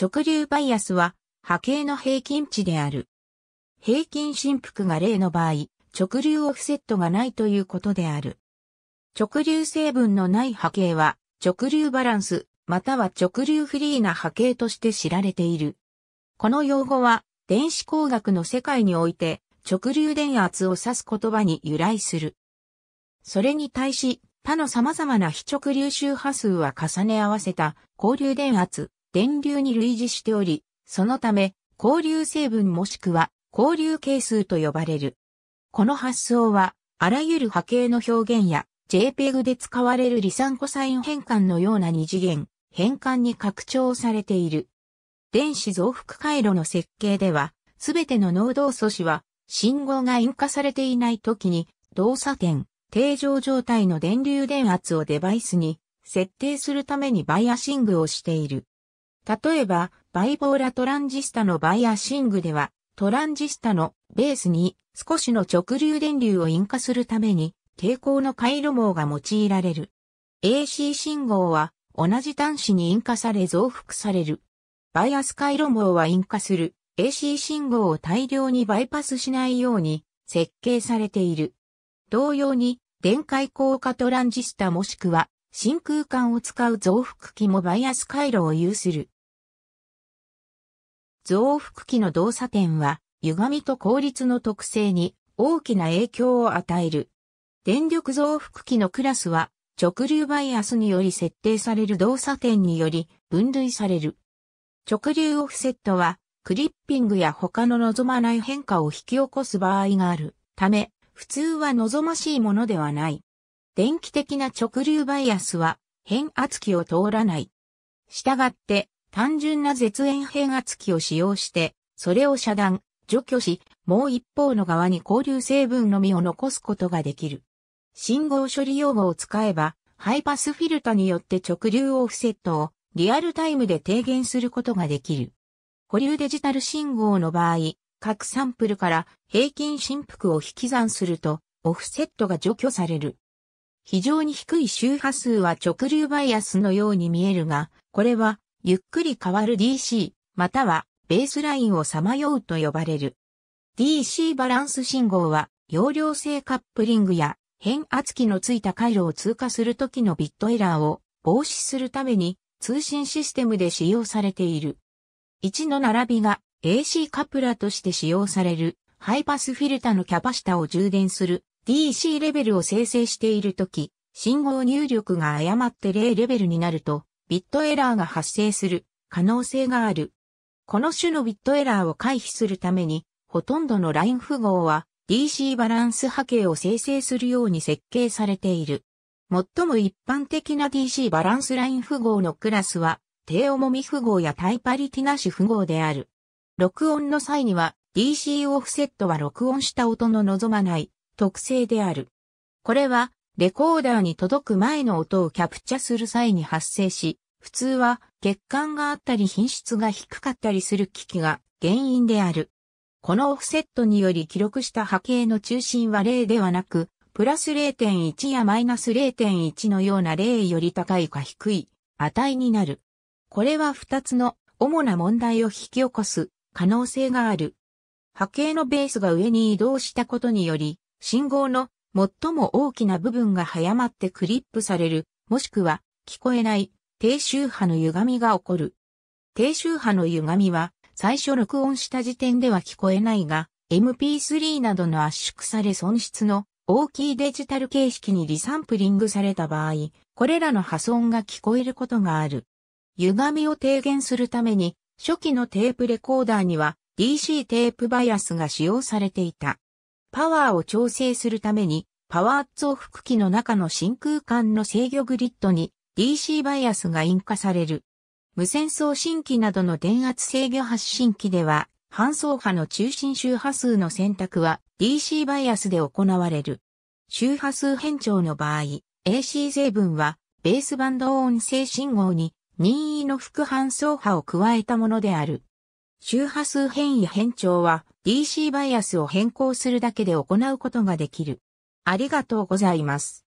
直流バイアスは波形の平均値である。平均振幅が0の場合、直流オフセットがないということである。直流成分のない波形は直流バランスまたは直流フリーな波形として知られている。この用語は電子工学の世界において直流電圧を指す言葉に由来する。それに対し他の様々な非直流周波数は重ね合わせた交流電圧、電流に類似しており、そのため、交流成分もしくは交流係数と呼ばれる。この発想は、あらゆる波形の表現や、JPEG で使われる離散コサイン変換のような二次元、変換に拡張されている。電子増幅回路の設計では、すべての濃度素子は、信号が因火されていない時に、動作点、定常状態の電流電圧をデバイスに設定するためにバイアシングをしている。例えば、バイポーラトランジスタのバイアシングでは、トランジスタのベースに少しの直流電流を引火するために抵抗の回路網が用いられる。AC 信号は同じ端子に引火され増幅される。バイアス回路網は引火する AC 信号を大量にバイパスしないように設計されている。同様に電解効果トランジスタもしくは真空管を使う増幅器もバイアス回路を有する。増幅器の動作点は、歪みと効率の特性に大きな影響を与える。電力増幅器のクラスは、直流バイアスにより設定される動作点により分類される。直流オフセットは、クリッピングや他の望まない変化を引き起こす場合があるため、普通は望ましいものではない。電気的な直流バイアスは変圧器を通らない。したがって単純な絶縁変圧器を使用して、それを遮断、除去し、もう一方の側に交流成分のみを残すことができる。信号処理用語を使えば、ハイパスフィルタによって直流オフセットをリアルタイムで低減することができる。保留デジタル信号の場合、各サンプルから平均振幅を引き算すると、オフセットが除去される。非常に低い周波数は直流バイアスのように見えるが、これはゆっくり変わる DC、またはベースラインをさまようと呼ばれる。DC バランス信号は、容量性カップリングや変圧器のついた回路を通過するときのビットエラーを防止するために通信システムで使用されている。1の並びが AC カプラとして使用されるハイパスフィルタのキャパシタを充電する DC レベルを生成しているとき、信号入力が誤って0レベルになるとビットエラーが発生する可能性がある。この種のビットエラーを回避するために、ほとんどのライン符号は DC バランス波形を生成するように設計されている。最も一般的な DC バランスライン符号のクラスは、低重み符号やタイパリティナシ符号である。録音の際には、DC オフセットは録音した音の望まない特性である。これはレコーダーに届く前の音をキャプチャする際に発生し、普通は欠陥があったり品質が低かったりする機器が原因である。このオフセットにより記録した波形の中心は0ではなく、プラス0.1やマイナス0.1のような0より高いか低い値になる。これは2つの主な問題を引き起こす可能性がある。波形のベースが上に移動したことにより、信号の最も大きな部分が早まってクリップされる、もしくは聞こえない低周波の歪みが起こる。低周波の歪みは最初録音した時点では聞こえないが、MP3 などの圧縮され損失の大きいデジタル形式にリサンプリングされた場合、これらの破損が聞こえることがある。歪みを低減するために、初期のテープレコーダーには DC テープバイアスが使用されていた。パワーを調整するために、パワー増幅器の中の真空管の制御グリッドに DC バイアスが引火される。無線送信機などの電圧制御発信機では、半送波の中心周波数の選択は DC バイアスで行われる。周波数変調の場合、AC 成分はベースバンド音声信号に任意の副半送波を加えたものである。周波数変異変調は DC バイアスを変更するだけで行うことができる。ありがとうございます。